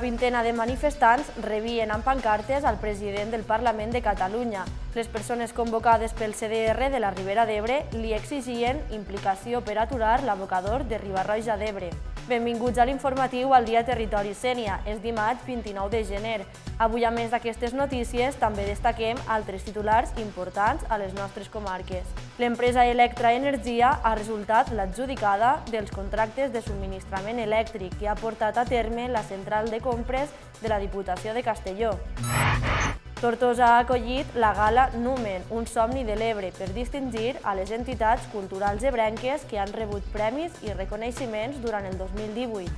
vintena de manifestants rebien amb pancartes al president del Parlament de Catalunya. Les persones convocades pel CDR de la Ribera d'Ebre li exigien implicació per aturar l'abocador de Ribarroja d'Ebre. Benvinguts a l'informatiu al Dia Territori Sènia. És dimarts 29 de gener. Avui, a més d'aquestes notícies, també destaquem altres titulars importants a les nostres comarques. L'empresa Electra Energia ha resultat l'adjudicada dels contractes de subministrament elèctric que ha portat a terme la central de compres de la Diputació de Castelló. Tortosa ha acollit la gala Numen, un somni de l'Ebre, per distingir a les entitats culturals ebrenques que han rebut premis i reconeixements durant el 2018.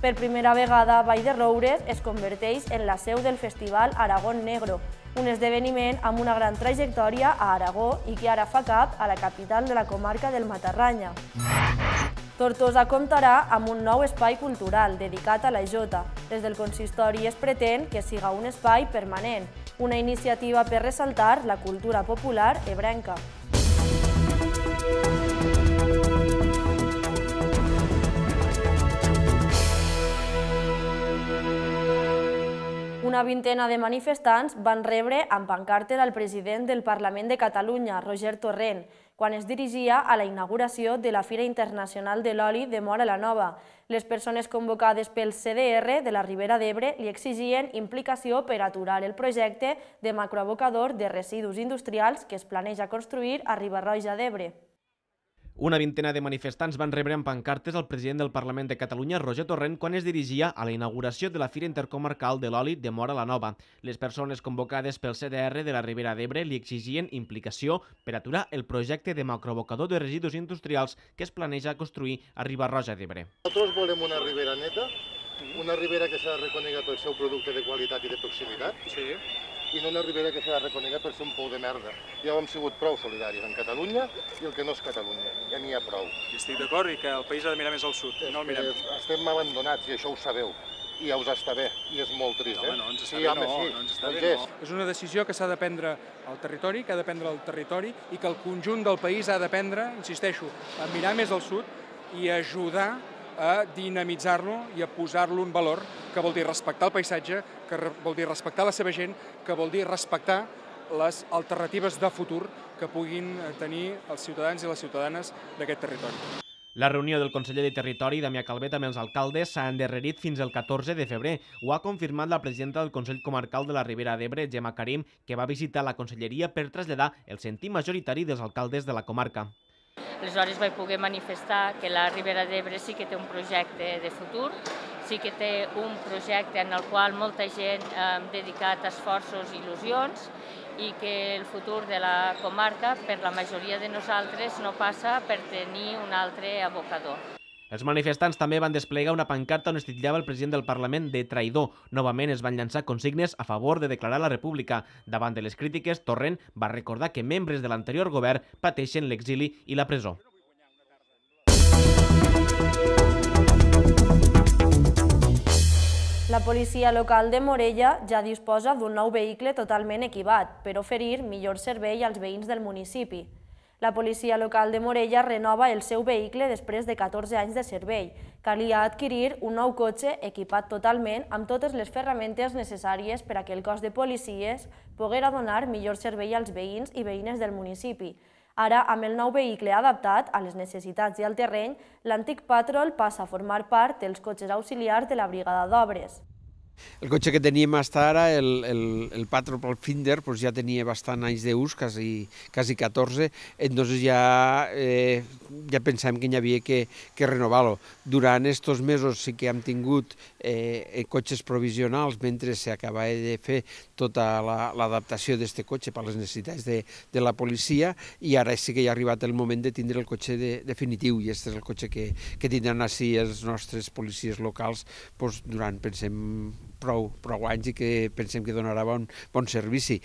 Per primera vegada, Vall de Roures es converteix en la seu del Festival Aragón Negro, un esdeveniment amb una gran trajectòria a Aragó i que ara fa cap a la capital de la comarca del Matarranya. Tortosa comptarà amb un nou espai cultural dedicat a la Jota. Des del consistori es pretén que siga un espai permanent, una iniciativa per ressaltar la cultura popular ebrenca. Una vintena de manifestants van rebre amb pancàrter al president del Parlament de Catalunya, Roger Torrent, quan es dirigia a la inauguració de la Fira Internacional de l'Oli de Mora la Nova. Les persones convocades pel CDR de la Ribera d'Ebre li exigien implicació per aturar el projecte de macroabocador de residus industrials que es planeja construir a Ribarroja d'Ebre. Una vintena de manifestants van rebre amb pancartes el president del Parlament de Catalunya, Roger Torrent, quan es dirigia a la inauguració de la Fira Intercomarcal de l'Oli de Mora la Nova. Les persones convocades pel CDR de la Ribera d'Ebre li exigien implicació per aturar el projecte de macrobocador de residus industrials que es planeja construir a Roja d'Ebre. Nosaltres volem una ribera neta, una ribera que s'ha reconegut el seu producte de qualitat i de proximitat, sí i no n'arribaré Ribera que serà reconeguda per ser un pou de merda. Ja ho hem sigut prou solidaris amb Catalunya i el que no és Catalunya. Ja n'hi ha prou. I estic d'acord i que el país ha de mirar més al sud, és no el mirem. Estem abandonats i això ho sabeu i ja us està bé, i és molt trist. eh? no ens està sí, bé, home, no, sí. no ens està bé, no. És una decisió que s'ha de prendre al territori, que ha de prendre el territori, i que el conjunt del país ha de prendre, insisteixo, a mirar més al sud i ajudar a dinamitzar-lo i a posar-lo en valor que vol dir respectar el paisatge, que vol dir respectar la seva gent, que vol dir respectar les alternatives de futur que puguin eh, tenir els ciutadans i les ciutadanes d'aquest territori. La reunió del conseller de Territori, Damià Calvet, amb els alcaldes s'ha endarrerit fins al 14 de febrer. Ho ha confirmat la presidenta del Consell Comarcal de la Ribera d'Ebre, Gemma Karim, que va visitar la conselleria per traslladar el sentit majoritari dels alcaldes de la comarca. Aleshores vaig poder manifestar que la Ribera d'Ebre sí que té un projecte de futur sí que té un projecte en el qual molta gent ha eh, dedicat esforços i il·lusions i que el futur de la comarca, per la majoria de nosaltres, no passa per tenir un altre abocador. Els manifestants també van desplegar una pancarta on es titllava el president del Parlament de traïdor. Novament es van llançar consignes a favor de declarar la república. Davant de les crítiques, Torrent va recordar que membres de l'anterior govern pateixen l'exili i la presó. La policia local de Morella ja disposa d'un nou vehicle totalment equivat per oferir millor servei als veïns del municipi. La policia local de Morella renova el seu vehicle després de 14 anys de servei. Calia adquirir un nou cotxe equipat totalment amb totes les ferramentes necessàries per a que el cos de policies poguera donar millor servei als veïns i veïnes del municipi. Ara, amb el nou vehicle adaptat a les necessitats i al terreny, l'antic Patrol passa a formar part dels cotxes auxiliars de la brigada d'obres. El cotxe que teníem fins ara, el, el, el Patrol Finder, pues ja tenia bastant anys d'ús, quasi, quasi 14, entonces ja, eh, ja pensàvem que hi havia que, que renovar-lo. Durant aquests mesos sí que hem tingut eh, cotxes provisionals mentre s'acabava de fer tota l'adaptació la, d'aquest cotxe per les necessitats de, de la policia i ara sí que ja ha arribat el moment de tindre el cotxe de, definitiu i aquest és el cotxe que, que tindran així els nostres policies locals pues, durant, pensem, prou, prou anys i que pensem que donarà bon, bon servici.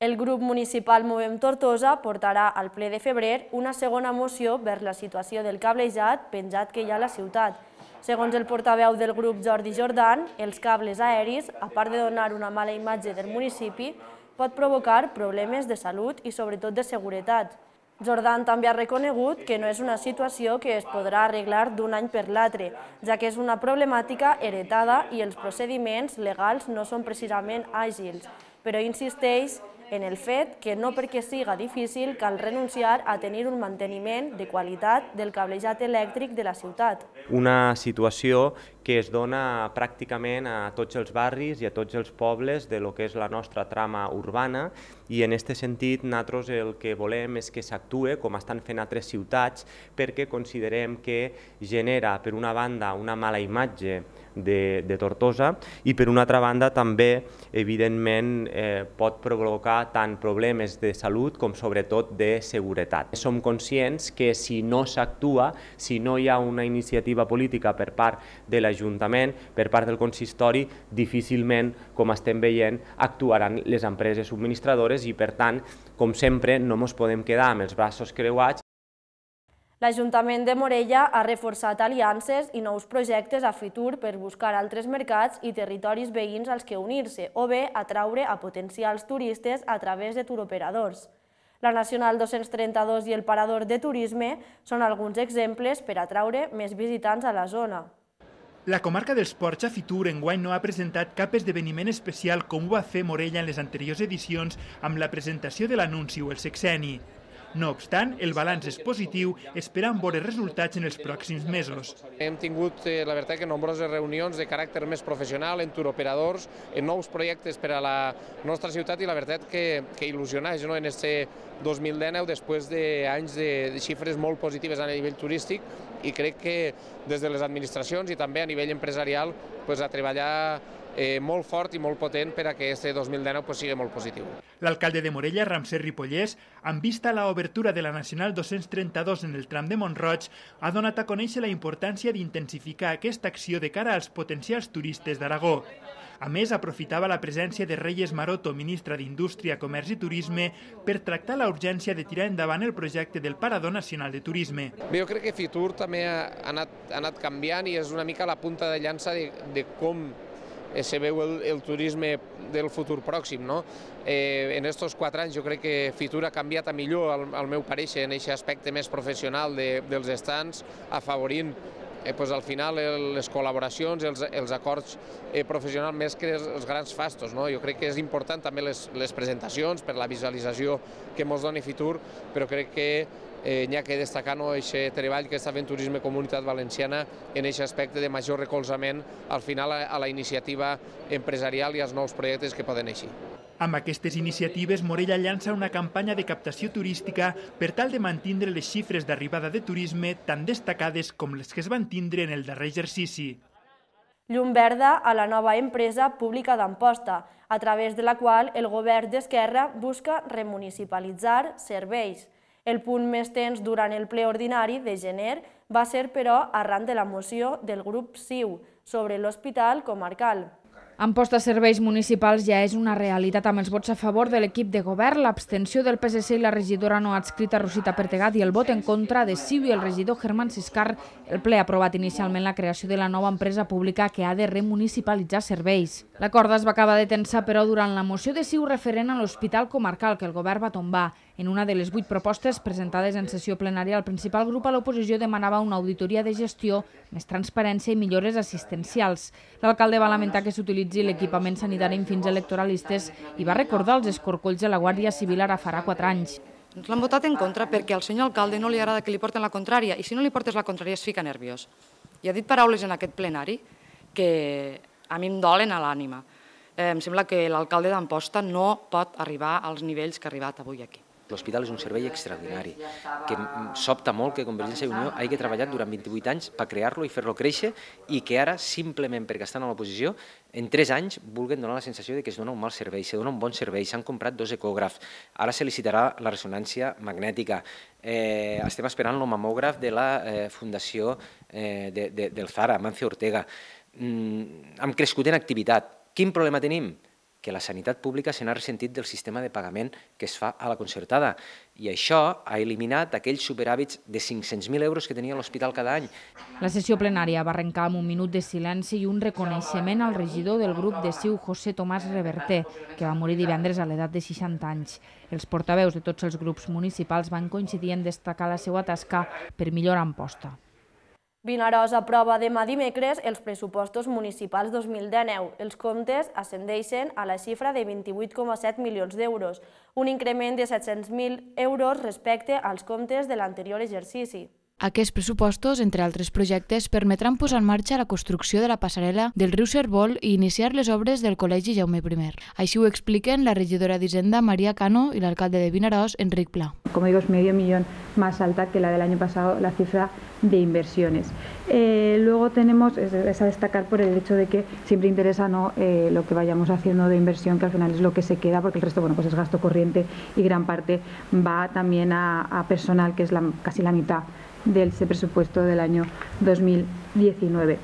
El grup municipal Movem Tortosa portarà al ple de febrer una segona moció vers la situació del cablejat penjat que hi ha a la ciutat. Segons el portaveu del grup Jordi Jordan, els cables aeris, a part de donar una mala imatge del municipi, pot provocar problemes de salut i sobretot de seguretat. Jordan també ha reconegut que no és una situació que es podrà arreglar d'un any per l'altre, ja que és una problemàtica heretada i els procediments legals no són precisament àgils, però insisteix en el fet que no perquè siga difícil cal renunciar a tenir un manteniment de qualitat del cablejat elèctric de la ciutat. Una situació que es dona pràcticament a tots els barris i a tots els pobles de lo que és la nostra trama urbana i en aquest sentit nosaltres el que volem és que s'actue com estan fent altres ciutats perquè considerem que genera per una banda una mala imatge de, de Tortosa i per una altra banda també evidentment eh, pot provocar tant problemes de salut com sobretot de seguretat. Som conscients que si no s'actua, si no hi ha una iniciativa política per part de l'Ajuntament, per part del consistori, difícilment, com estem veient, actuaran les empreses subministradores i per tant, com sempre, no ens podem quedar amb els braços creuats L'Ajuntament de Morella ha reforçat aliances i nous projectes a futur per buscar altres mercats i territoris veïns als que unir-se o bé atraure a potencials turistes a través de turoperadors. La Nacional 232 i el Parador de Turisme són alguns exemples per atraure més visitants a la zona. La comarca dels Ports a Fitur enguany no ha presentat cap esdeveniment especial com ho va fer Morella en les anteriors edicions amb la presentació de l'anunci o el sexeni. No obstant, el balanç és positiu, esperant veure resultats en els pròxims mesos. Hem tingut, eh, la veritat, que nombroses reunions de caràcter més professional en turoperadors, en nous projectes per a la nostra ciutat i la veritat que, que és, no? en este 2019 després d'anys de, de xifres molt positives a nivell turístic i crec que des de les administracions i també a nivell empresarial pues, a treballar eh, molt fort i molt potent per a que aquest 2019 pues, sigui molt positiu. L'alcalde de Morella, Ramser Ripollès, en vista a la obertura de la Nacional 232 en el tram de Montroig, ha donat a conèixer la importància d'intensificar aquesta acció de cara als potencials turistes d'Aragó. A més, aprofitava la presència de Reyes Maroto, ministre d'Indústria, Comerç i Turisme, per tractar la urgència de tirar endavant el projecte del Parador Nacional de Turisme. Bé, jo crec que Fitur també ha anat, ha anat canviant i és una mica la punta de llança de, de com Eh, se veu el, el turisme del futur pròxim. No? Eh, en aquests quatre anys jo crec que Fitur ha canviat a millor, al, al meu pareixer, en aquest aspecte més professional de, dels estants, afavorint eh, pues, al final les col·laboracions, els, els acords eh, professionals més que els, els grans fastos. No? Jo crec que és important també les, les presentacions per la visualització que ens doni Fitur, però crec que eh, n'hi ha que destacar no, aquest treball que està fent Turisme Comunitat Valenciana en aquest aspecte de major recolzament al final a, a la iniciativa empresarial i als nous projectes que poden eixir. Amb aquestes iniciatives, Morella llança una campanya de captació turística per tal de mantindre les xifres d'arribada de turisme tan destacades com les que es van tindre en el darrer exercici. Llum verda a la nova empresa pública d'Amposta, a través de la qual el govern d'Esquerra busca remunicipalitzar serveis. El punt més tens durant el ple ordinari de gener va ser, però, arran de la moció del grup CIU sobre l'Hospital Comarcal. En post de serveis municipals ja és una realitat amb els vots a favor de l'equip de govern, l'abstenció del PSC i la regidora no adscrita Rosita Pertegat i el vot en contra de Siu i el regidor Germán Siscar. El ple ha aprovat inicialment la creació de la nova empresa pública que ha de remunicipalitzar serveis. La corda es va acabar de tensar, però, durant la moció de Siu referent a l'Hospital Comarcal que el govern va tombar. En una de les vuit propostes presentades en sessió plenària, el principal grup a l'oposició demanava una auditoria de gestió, més transparència i millores assistencials. L'alcalde va lamentar que s'utilitzi l'equipament sanitari en fins electoralistes i va recordar els escorcolls de la Guàrdia Civil ara farà quatre anys. l'han votat en contra perquè al senyor alcalde no li agrada que li porten la contrària i si no li portes la contrària es fica nerviós. I ha dit paraules en aquest plenari que a mi em dolen a l'ànima. Eh, em sembla que l'alcalde d'Amposta no pot arribar als nivells que ha arribat avui aquí. L'hospital és un servei extraordinari, que sobta molt que Convergència i Unió hagi treballat durant 28 anys per crear-lo i fer-lo créixer i que ara, simplement perquè estan a l'oposició, en 3 anys vulguen donar la sensació de que es dona un mal servei, se dona un bon servei, s'han comprat dos ecògrafs, ara se licitarà la ressonància magnètica, eh, estem esperant el mamògraf de la eh, Fundació eh, de, de, del Zara, Mancio Ortega, mm, hem crescut en activitat. Quin problema tenim? que la sanitat pública se n'ha ressentit del sistema de pagament que es fa a la concertada i això ha eliminat aquells superàvits de 500.000 euros que tenia l'hospital cada any. La sessió plenària va arrencar amb un minut de silenci i un reconeixement al regidor del grup de Siu, José Tomàs Reverter, que va morir divendres a l'edat de 60 anys. Els portaveus de tots els grups municipals van coincidir en destacar la seva tasca per millorar Amposta. Vinaròs aprova demà dimecres els pressupostos municipals 2019. Els comptes ascendeixen a la xifra de 28,7 milions d'euros, un increment de 700.000 euros respecte als comptes de l'anterior exercici. Aquests pressupostos, entre altres projectes, permetran posar en marxa la construcció de la passarel·la del riu Cervol i iniciar les obres del Col·legi Jaume I. Així ho expliquen la regidora d'Hisenda Maria Cano i l'alcalde de Vinaròs, Enric Pla. Com digo, es medio millón más alta que la del año pasado, la cifra de inversiones. Eh, luego tenemos, es, es, a destacar por el hecho de que siempre interesa ¿no? Eh, lo que vayamos haciendo de inversión, que al final es lo que se queda, porque el resto bueno, pues es gasto corriente y gran parte va también a, a personal, que es la, casi la mitad del presupuesto del año 2019.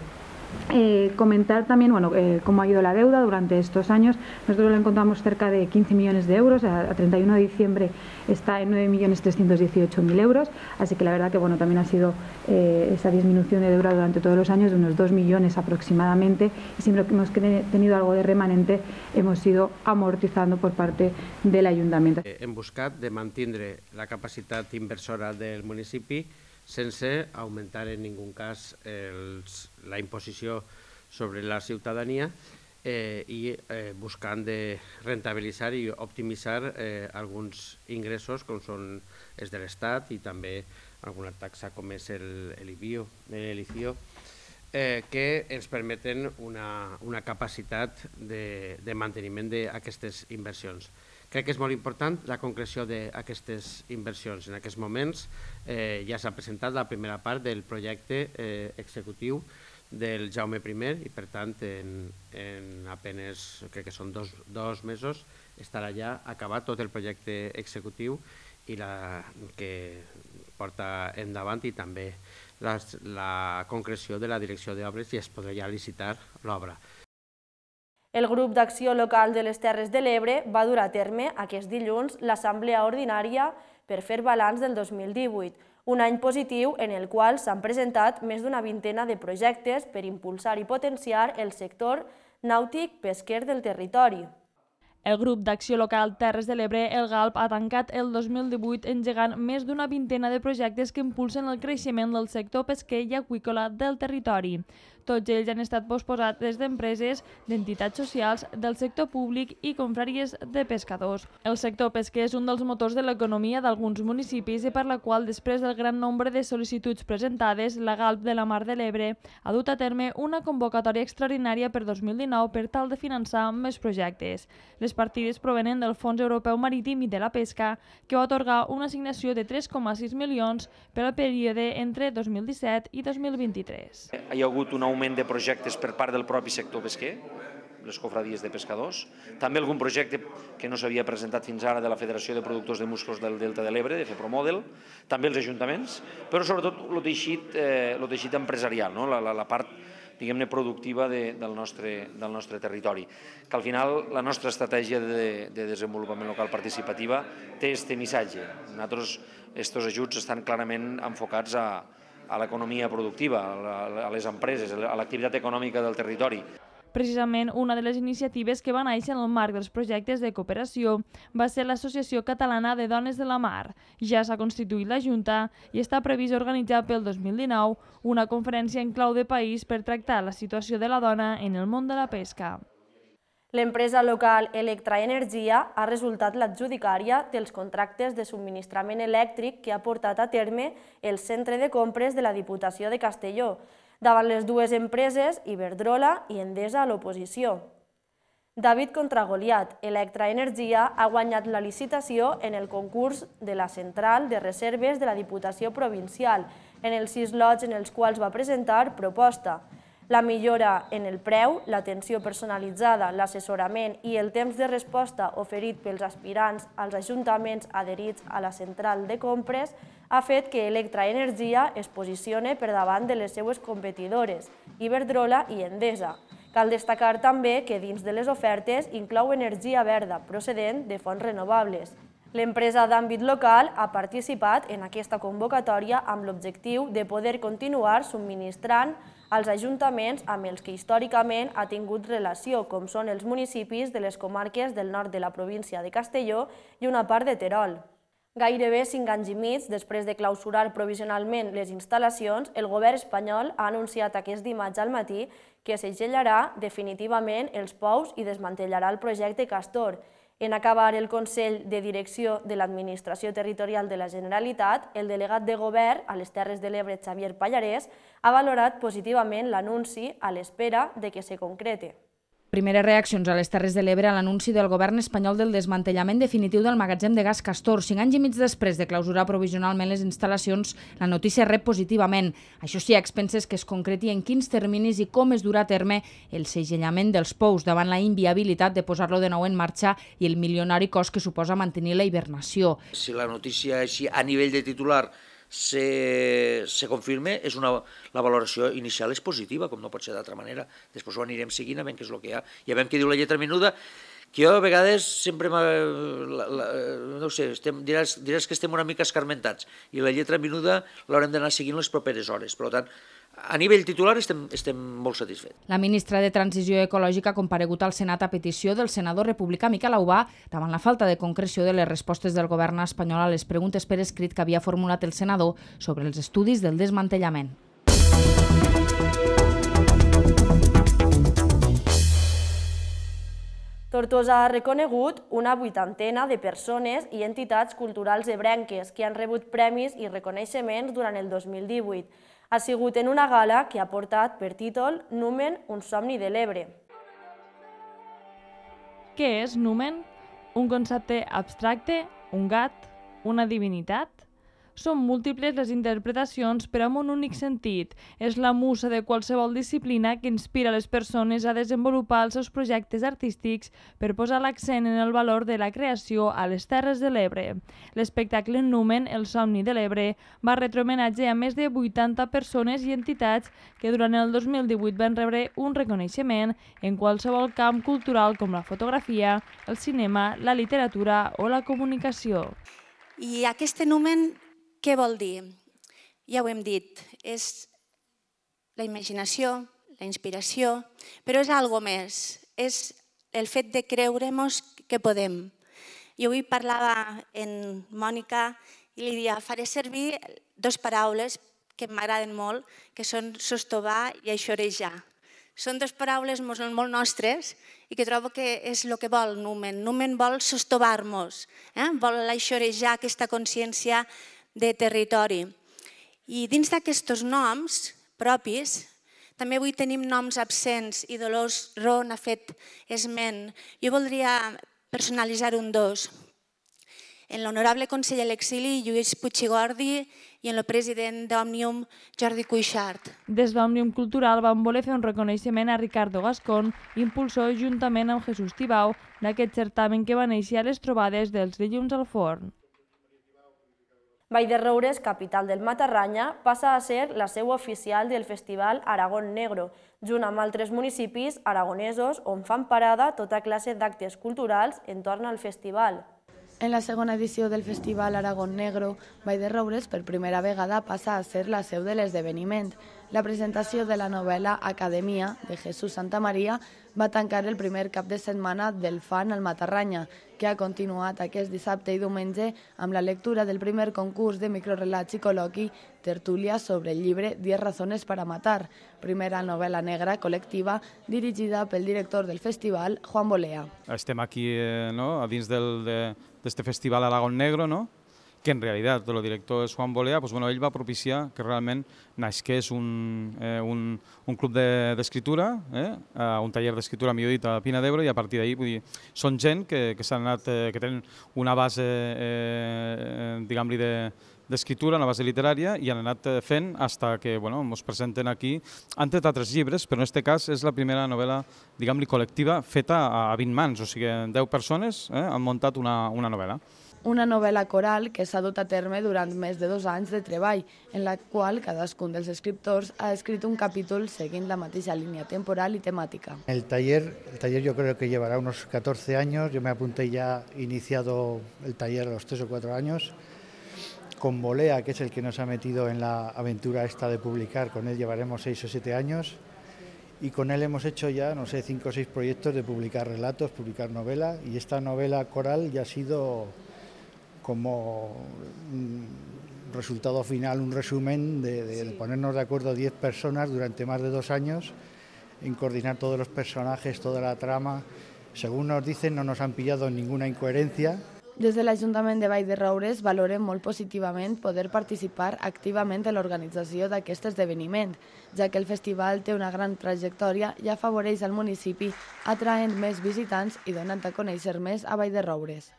Eh, comentar también bueno, eh, cómo ha ido la deuda durante estos años. Nosotros la encontramos cerca de 15 millones de euros. A, 31 de diciembre está en 9.318.000 euros. Así que la verdad que bueno, también ha sido eh, esa disminución de deuda durante todos los años de unos 2 millones aproximadamente. Y siempre que hemos tenido algo de remanente hemos ido amortizando por parte del ayuntamiento. En busca de mantener la capacidad inversora del municipio sense augmentar en ningú cas els, la imposició sobre la ciutadania eh, i eh, buscant de rentabilitzar i optimitzar eh, alguns ingressos com són els de l'Estat i també alguna taxa com és l'IBIO, eh, que ens permeten una, una capacitat de, de manteniment d'aquestes inversions. Crec que és molt important la concreció d'aquestes inversions. En aquests moments eh, ja s'ha presentat la primera part del projecte eh, executiu del Jaume I i per tant en, en apenes, crec que són dos, dos mesos, estarà ja acabat tot el projecte executiu i la que porta endavant i també la, la concreció de la direcció d'obres i es podrà ja licitar l'obra. El grup d'acció local de les Terres de l'Ebre va dur a terme aquest dilluns l'assemblea ordinària per fer balanç del 2018, un any positiu en el qual s'han presentat més d'una vintena de projectes per impulsar i potenciar el sector nàutic pesquer del territori. El grup d'acció local Terres de l'Ebre, el GALP, ha tancat el 2018 engegant més d'una vintena de projectes que impulsen el creixement del sector pesquer i aquícola del territori. Tots ells han estat posposats des d'empreses, d'entitats socials, del sector públic i confraries de pescadors. El sector pesquer és un dels motors de l'economia d'alguns municipis i per la qual, després del gran nombre de sol·licituds presentades, la GALP de la Mar de l'Ebre ha dut a terme una convocatòria extraordinària per 2019 per tal de finançar més projectes. Les partides provenen del Fons Europeu Marítim i de la Pesca, que va otorgar una assignació de 3,6 milions per al període entre 2017 i 2023. Hi ha hagut un augment augment de projectes per part del propi sector pesquer, les cofradies de pescadors, també algun projecte que no s'havia presentat fins ara de la Federació de Productors de Musclos del Delta de l'Ebre, de FEPROMODEL, també els ajuntaments, però sobretot el teixit, eh, el teixit empresarial, no? la, la, la part diguem-ne, productiva de, del, nostre, del nostre territori. Que al final la nostra estratègia de, de desenvolupament local participativa té aquest missatge. Nosaltres, aquests ajuts estan clarament enfocats a, a l'economia productiva, a les empreses, a l'activitat econòmica del territori. Precisament una de les iniciatives que va néixer en el marc dels projectes de cooperació va ser l'Associació Catalana de Dones de la Mar. Ja s'ha constituït la Junta i està previst organitzar pel 2019 una conferència en clau de país per tractar la situació de la dona en el món de la pesca. L'empresa local Electra Energia ha resultat l'adjudicària dels contractes de subministrament elèctric que ha portat a terme el centre de compres de la Diputació de Castelló, davant les dues empreses, Iberdrola i Endesa a l'oposició. David contra Electra Energia, ha guanyat la licitació en el concurs de la Central de Reserves de la Diputació Provincial, en els sis lots en els quals va presentar proposta la millora en el preu, l'atenció personalitzada, l'assessorament i el temps de resposta oferit pels aspirants als ajuntaments adherits a la central de compres ha fet que Electra Energia es posicione per davant de les seues competidores, Iberdrola i Endesa. Cal destacar també que dins de les ofertes inclou energia verda procedent de fonts renovables, L'empresa d'àmbit local ha participat en aquesta convocatòria amb l'objectiu de poder continuar subministrant als ajuntaments amb els que històricament ha tingut relació, com són els municipis de les comarques del nord de la província de Castelló i una part de Terol. Gairebé cinc anys i mig després de clausurar provisionalment les instal·lacions, el govern espanyol ha anunciat aquest dimarts al matí que segellarà definitivament els pous i desmantellarà el projecte Castor, en acabar el Consell de Direcció de l'Administració Territorial de la Generalitat, el delegat de govern a les Terres de l'Ebre, Xavier Pallarès, ha valorat positivament l'anunci a l'espera de que se concrete. Primeres reaccions a les Terres de l'Ebre a l'anunci del govern espanyol del desmantellament definitiu del magatzem de gas Castor. Cinc anys i mig després de clausurar provisionalment les instal·lacions, la notícia rep positivament. Això sí, a expenses que es concreti en quins terminis i com es durà a terme el segellament dels pous davant la inviabilitat de posar-lo de nou en marxa i el milionari cost que suposa mantenir la hibernació. Si la notícia així a nivell de titular se, se confirme, és una, la valoració inicial és positiva, com no pot ser d'altra manera. Després ho anirem seguint, a veure què és el que hi ha. I a veure què diu la lletra menuda, que jo a vegades sempre... La, la, no sé, estem, diràs, diràs que estem una mica escarmentats i la lletra menuda l'haurem d'anar seguint les properes hores. Per tant, a nivell titular estem, estem molt satisfets. La ministra de Transició Ecològica ha comparegut al Senat a petició del senador republicà Miquel Aubà davant la falta de concreció de les respostes del govern espanyol a les preguntes per escrit que havia formulat el senador sobre els estudis del desmantellament. Tortosa ha reconegut una vuitantena de persones i entitats culturals ebrenques que han rebut premis i reconeixements durant el 2018 ha sigut en una gala que ha portat per títol Numen, un somni de l'Ebre. Què és Numen? Un concepte abstracte? Un gat? Una divinitat? Són múltiples les interpretacions, però amb un únic sentit. És la musa de qualsevol disciplina que inspira les persones a desenvolupar els seus projectes artístics per posar l'accent en el valor de la creació a les Terres de l'Ebre. L'espectacle Numen, el somni de l'Ebre, va retre homenatge a més de 80 persones i entitats que durant el 2018 van rebre un reconeixement en qualsevol camp cultural com la fotografia, el cinema, la literatura o la comunicació. I aquest numen què vol dir? Ja ho hem dit, és la imaginació, la inspiració, però és algo més, és el fet de creure-nos que podem. Jo avui parlava en Mònica i li dia, faré servir dues paraules que m'agraden molt, que són sostovar i aixorejar. Són dues paraules molt nostres i que trobo que és el que vol Numen. Numen vol sostovar-nos, eh? vol aixorejar aquesta consciència de territori. I dins d'aquests noms propis, també avui tenim noms absents i Dolors Ró n'ha fet esment. Jo voldria personalitzar un dos. En l'honorable conseller a l'exili, Lluís Puigigordi, i en el president d'Òmnium, Jordi Cuixart. Des d'Òmnium Cultural van voler fer un reconeixement a Ricardo Gascon, impulsor juntament amb Jesús Tibau d'aquest certamen que va néixer a les trobades dels dilluns al forn. Vall de Roures, capital del Matarranya, passa a ser la seu oficial del Festival Aragón Negro, junt amb altres municipis aragonesos on fan parada tota classe d'actes culturals entorn al festival. En la segona edició del Festival Aragón Negro, Vall de Roures per primera vegada passa a ser la seu de l'esdeveniment, la presentació de la novel·la Acadèmia de Jesús Santa Maria va tancar el primer cap de setmana del fan al Matarranya, que ha continuat aquest dissabte i diumenge amb la lectura del primer concurs de microrelats i col·loqui tertúlia sobre el llibre 10 razones para matar, primera novel·la negra col·lectiva dirigida pel director del festival, Juan Bolea. Estem aquí eh, no? a dins del, de, este festival Aragón Negro, no? que en realitat el director és Juan Bolea, doncs, bueno, ell va propiciar que realment nasqués un, eh, un, un club d'escriptura, de, eh, un taller d'escriptura, millor dit, a Pina d'Ebre, i a partir d'ahir, vull dir, són gent que, que s'han anat, eh, que tenen una base, eh, diguem-li, de, d'escriptura, una base literària, i han anat eh, fent fins que bueno, ens presenten aquí. Han tret altres llibres, però en aquest cas és la primera novel·la, diguem-li, col·lectiva, feta a 20 mans, o sigui, 10 persones eh, han muntat una, una novel·la. una novela coral que s'ha dut a terme durant més de dos años de treball, en la qual cadascun dels escriptors ha escrito un capítulo seguint la mateixa línea temporal y temática. El taller, el taller yo creo que llevará unos 14 años, yo me apunté ya iniciado el taller a los 3 o 4 años, con Bolea, que es el que nos ha metido en la aventura esta de publicar, con él llevaremos 6 o 7 años, y con él hemos hecho ya, no sé, 5 o 6 proyectos de publicar relatos, publicar novela, y esta novela coral ya ha sido como mm, resultado final, un resumen de, de, sí. de ponernos de acuerdo 10 personas durante más de dos años en coordinar todos los personajes, toda la trama. Según nos dicen, no nos han pillado ninguna incoherencia. Des de l'Ajuntament de Vall de Roures valorem molt positivament poder participar activament en l'organització d'aquest esdeveniment, ja que el festival té una gran trajectòria i afavoreix el municipi, atraent més visitants i donant a conèixer més a Vall de Roures.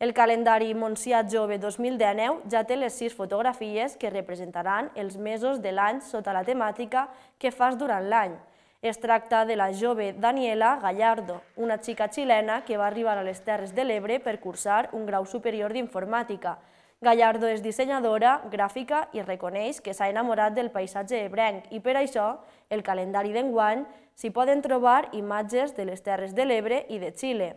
El calendari Montsià Jove 2019 ja té les sis fotografies que representaran els mesos de l'any sota la temàtica que fas durant l'any. Es tracta de la jove Daniela Gallardo, una xica xilena que va arribar a les Terres de l'Ebre per cursar un grau superior d'informàtica. Gallardo és dissenyadora, gràfica i reconeix que s'ha enamorat del paisatge ebrenc i per això el calendari d'enguany s'hi poden trobar imatges de les Terres de l'Ebre i de Xile.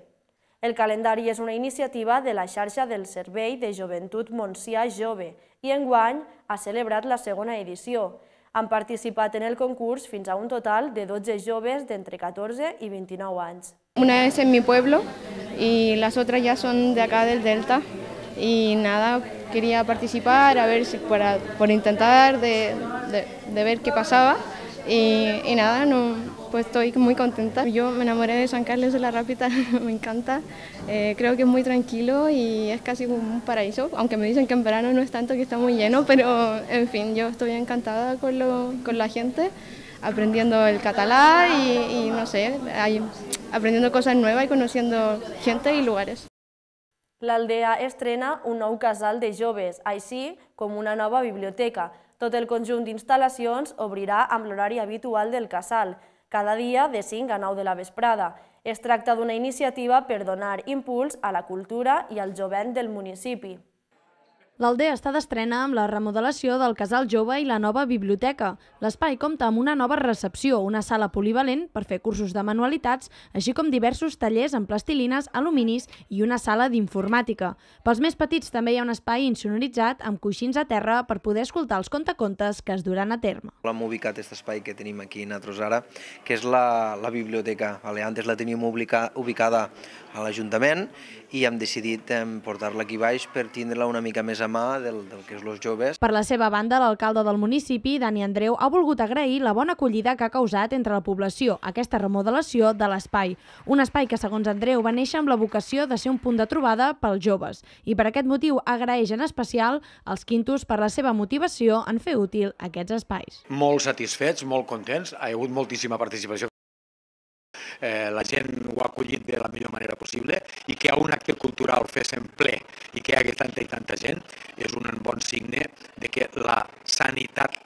El calendari és una iniciativa de la xarxa del Servei de Joventut Montsià Jove i enguany ha celebrat la segona edició. Han participat en el concurs fins a un total de 12 joves d'entre 14 i 29 anys. Una és en mi pueblo i les altres ja són de del Delta. i nada, quería participar a ver si para, por intentar de, de, de ver qué pasaba y, y nada, no, pues estoy muy contenta. Yo me enamoré de San Carlos de la Rápita, me encanta. Eh, creo que es muy tranquilo y es casi un paraíso, aunque me dicen que en verano no es tanto que está muy lleno, pero en fin, yo estoy encantada con, lo, con la gente, aprendiendo el catalán y, no sé, aprendiendo cosas nuevas y conociendo gente y lugares. La aldea estrena un nuevo casal de joves, así como una nueva biblioteca. Todo el conjunto de instalaciones obrirà a l'horari habitual del casal, cada dia de 5 a 9 de la vesprada. Es tracta d'una iniciativa per donar impuls a la cultura i al jovent del municipi. L'Aldea està d'estrena amb la remodelació del Casal Jove i la nova biblioteca. L'espai compta amb una nova recepció, una sala polivalent per fer cursos de manualitats, així com diversos tallers amb plastilines, aluminis i una sala d'informàtica. Pels més petits també hi ha un espai insonoritzat amb coixins a terra per poder escoltar els contacontes que es duran a terme. L'hem ubicat aquest espai que tenim aquí nosaltres ara, que és la, la biblioteca. antes la teníem ubicada a l'Ajuntament i hem decidit portar-la aquí baix per tindre-la una mica més a mà del, del que és los joves. Per la seva banda, l'alcalde del municipi, Dani Andreu, ha volgut agrair la bona acollida que ha causat entre la població aquesta remodelació de l'espai. Un espai que, segons Andreu, va néixer amb la vocació de ser un punt de trobada pels joves i per aquest motiu agraeix en especial els quintos per la seva motivació en fer útil aquests espais. Molt satisfets, molt contents, ha hagut moltíssima participació eh, la gent ho ha acollit de la millor manera possible i que a un acte cultural fes en ple i que hi hagi tanta i tanta gent és un bon signe de que la sanitat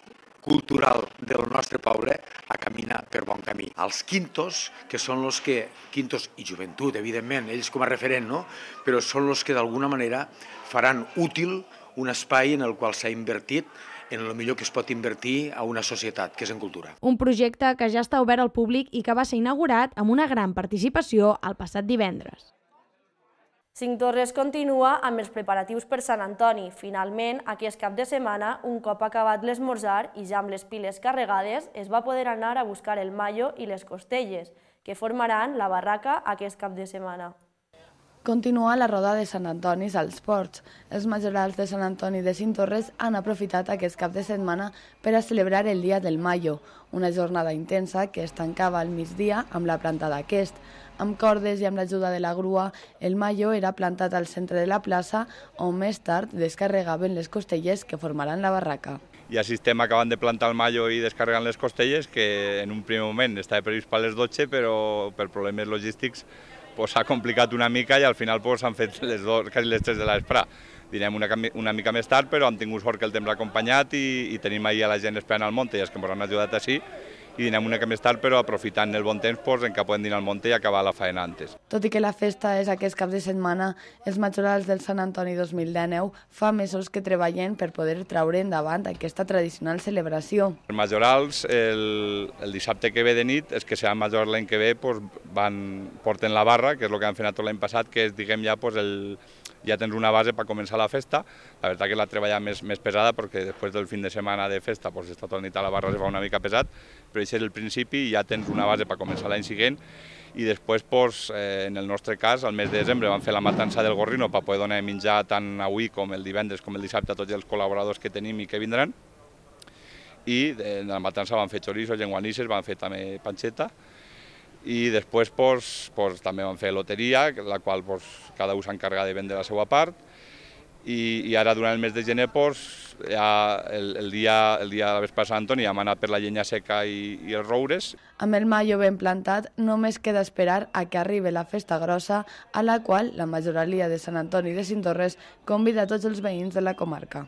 cultural del nostre poble a camina per bon camí. Els quintos, que són els que, quintos i joventut, evidentment, ells com a referent, no? però són els que d'alguna manera faran útil un espai en el qual s'ha invertit en el millor que es pot invertir a una societat, que és en cultura. Un projecte que ja està obert al públic i que va ser inaugurat amb una gran participació el passat divendres. Cinc Torres continua amb els preparatius per Sant Antoni. Finalment, aquest cap de setmana, un cop acabat l'esmorzar i ja amb les piles carregades, es va poder anar a buscar el mallo i les costelles, que formaran la barraca aquest cap de setmana. Continua la roda de Sant Antoni als ports. Els majorals de Sant Antoni de Cintorres han aprofitat aquest cap de setmana per a celebrar el Dia del Mayo, una jornada intensa que es tancava al migdia amb la planta d'aquest. Amb cordes i amb l'ajuda de la grua, el Mayo era plantat al centre de la plaça on més tard descarregaven les costelles que formaran la barraca. I així estem acabant de plantar el Mayo i descarregant les costelles, que en un primer moment estava previst per les 12, però per problemes logístics pues, s'ha complicat una mica i al final pues, han fet les dos, quasi les tres de l'espera. Direm una, una mica més tard, però hem tingut sort que el temps l'ha acompanyat i, i tenim ahir a la gent esperant al Monte i els que ens han ajudat així i dinem una mica més tard, però aprofitant el bon temps doncs, en què podem dinar al monte i acabar la feina antes. Tot i que la festa és aquest cap de setmana, els majorals del Sant Antoni 2019 fa mesos que treballen per poder traure endavant aquesta tradicional celebració. Els majorals, el, el dissabte que ve de nit, els que seran majors l'any que ve, doncs, van, porten la barra, que és el que han fet tot l'any passat, que és, diguem ja, doncs, el, ja tens una base per començar la festa. La veritat que la treballat més, més pesada perquè després del fin de setmana de festa pues, està tota la nit a la barra se fa una mica pesat, però això és el principi i ja tens una base per començar l'any següent i després, pues, eh, en el nostre cas, al mes de desembre vam fer la matança del gorrino per poder donar menjar tant avui com el divendres com el dissabte a tots els col·laboradors que tenim i que vindran. I de, eh, de la matança van fer chorizo, llenguanisses, van fer també panxeta, i després pues, pues, també van fer loteria, la qual pues, cada un s'encarrega de vendre la seva part, i, i ara durant el mes de gener pues, ja el, el, dia, el dia de la vespa de Sant Antoni ja hem anat per la llenya seca i, i els roures. Amb el maio ben plantat, només queda esperar a que arribi la festa grossa, a la qual la majoria de Sant Antoni de Cintorres convida tots els veïns de la comarca.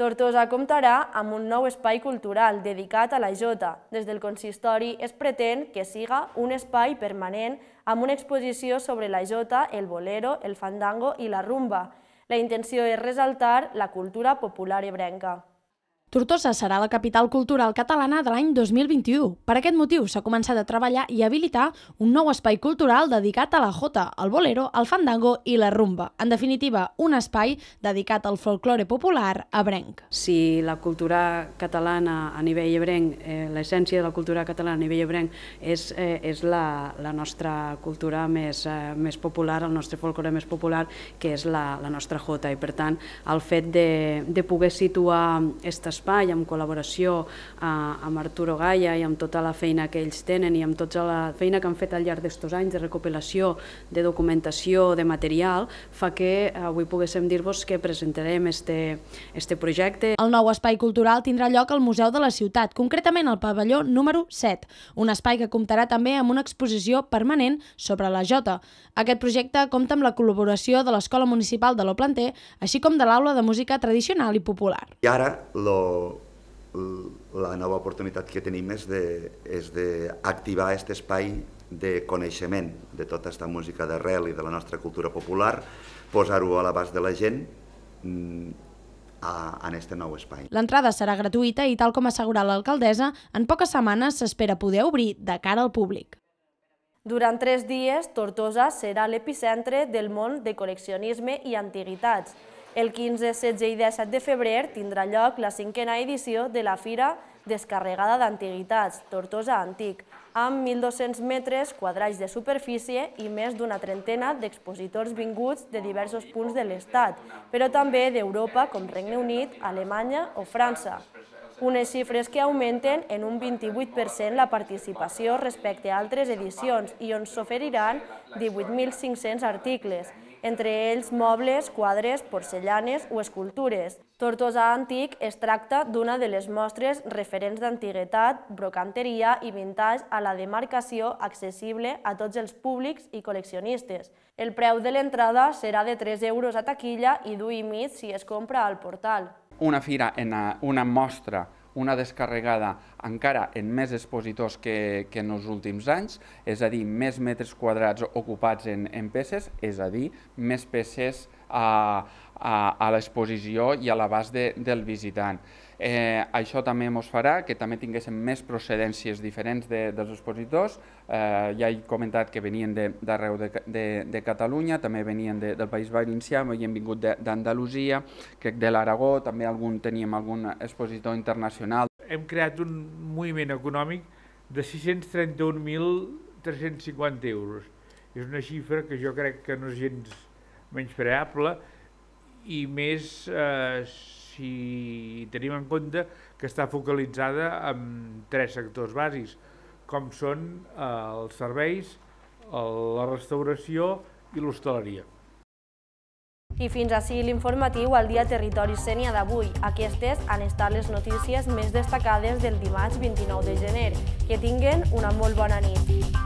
Tortosa comptarà amb un nou espai cultural dedicat a la Jota. Des del consistori es pretén que siga un espai permanent amb una exposició sobre la Jota, el bolero, el fandango i la rumba. La intenció és resaltar la cultura popular ebrenca. Tortosa serà la capital cultural catalana de l'any 2021. Per aquest motiu s'ha començat a treballar i habilitar un nou espai cultural dedicat a la jota, el bolero, el fandango i la rumba. En definitiva, un espai dedicat al folklore popular ebrenc. Si la cultura catalana a nivell ebrenc, eh, l'essència de la cultura catalana a nivell ebrenc és, eh, és la, la nostra cultura més, eh, més popular, el nostre folklore més popular, que és la, la nostra jota. I per tant, el fet de, de poder situar aquestes espai en col·laboració eh, amb Arturo Gaia i amb tota la feina que ells tenen i amb tota la feina que han fet al llarg d'estos anys de recopilació, de documentació, de material, fa que avui poguéssim dir-vos que presentarem este, este projecte. El nou espai cultural tindrà lloc al Museu de la Ciutat, concretament al pavelló número 7, un espai que comptarà també amb una exposició permanent sobre la Jota. Aquest projecte compta amb la col·laboració de l'Escola Municipal de l'Oplanter, així com de l'Aula de Música Tradicional i Popular. I ara, lo la nova oportunitat que tenim és d'activar aquest espai de coneixement de tota aquesta música d'arrel i de la nostra cultura popular, posar-ho a l'abast de la gent mm, en este nou espai. L'entrada serà gratuïta i, tal com assegura l'alcaldessa, en poques setmanes s'espera poder obrir de cara al públic. Durant tres dies, Tortosa serà l'epicentre del món de col·leccionisme i antiguitats. El 15, 16 i 17 de febrer tindrà lloc la cinquena edició de la Fira Descarregada d'Antiguitats, Tortosa Antic, amb 1.200 metres quadrats de superfície i més d'una trentena d'expositors vinguts de diversos punts de l'Estat, però també d'Europa com Regne Unit, Alemanya o França. Unes xifres que augmenten en un 28% la participació respecte a altres edicions i on s'oferiran 18.500 articles, entre ells mobles, quadres, porcellanes o escultures. Tortosa Antic es tracta d'una de les mostres referents d'antiguitat, brocanteria i vintage a la demarcació accessible a tots els públics i col·leccionistes. El preu de l'entrada serà de 3 euros a taquilla i 2,5 si es compra al portal. Una fira, en eh, una mostra una descarregada encara en més expositors que, que en els últims anys, és a dir, més metres quadrats ocupats en, en peces, és a dir, més peces a, a, a l'exposició i a l'abast de, del visitant. Eh, això també ens farà que també tinguéssim més procedències diferents de, dels expositors. Eh, ja he comentat que venien d'arreu de, de, de, de Catalunya, també venien de, del País Valencià, havien vingut d'Andalusia, crec de l'Aragó, també algun, teníem algun expositor internacional. Hem creat un moviment econòmic de 631.350 euros. És una xifra que jo crec que no és gens menyspreable i més eh, si tenim en compte que està focalitzada en tres sectors bàsics, com són eh, els serveis, el, la restauració i l'hostaleria. I fins així l'informatiu al dia Territori Sènia d'avui. Aquestes han estat les notícies més destacades del dimarts 29 de gener. Que tinguen una molt bona nit.